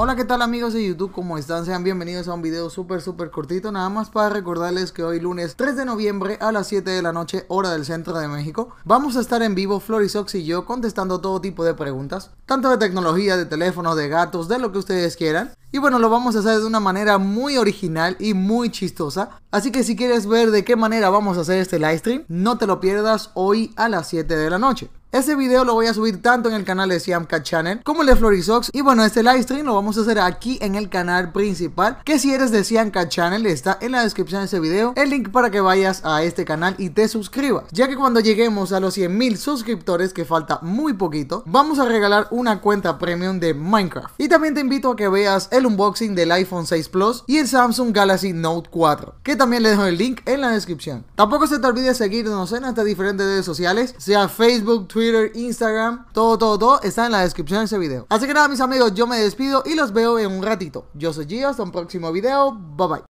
Hola, ¿qué tal amigos de YouTube? ¿Cómo están? Sean bienvenidos a un video súper, súper cortito. Nada más para recordarles que hoy lunes 3 de noviembre a las 7 de la noche, hora del centro de México, vamos a estar en vivo Florisox y yo contestando todo tipo de preguntas, tanto de tecnología, de teléfonos, de gatos, de lo que ustedes quieran. Y bueno, lo vamos a hacer de una manera muy original y muy chistosa. Así que si quieres ver de qué manera vamos a hacer este live stream, no te lo pierdas hoy a las 7 de la noche. Este video lo voy a subir tanto en el canal de Siamka Channel como el de Florisox. Y bueno, este live stream lo vamos a hacer aquí en el canal principal. Que si eres de Siamka Channel, está en la descripción de este video el link para que vayas a este canal y te suscribas. Ya que cuando lleguemos a los 100.000 suscriptores, que falta muy poquito, vamos a regalar una cuenta premium de Minecraft. Y también te invito a que veas el unboxing del iPhone 6 Plus y el Samsung Galaxy Note 4 también les dejo el link en la descripción. Tampoco se te olvide seguirnos en nuestras diferentes redes sociales, sea Facebook, Twitter, Instagram, todo, todo, todo está en la descripción de ese video. Así que nada, mis amigos, yo me despido y los veo en un ratito. Yo soy Gio, hasta un próximo video, bye bye.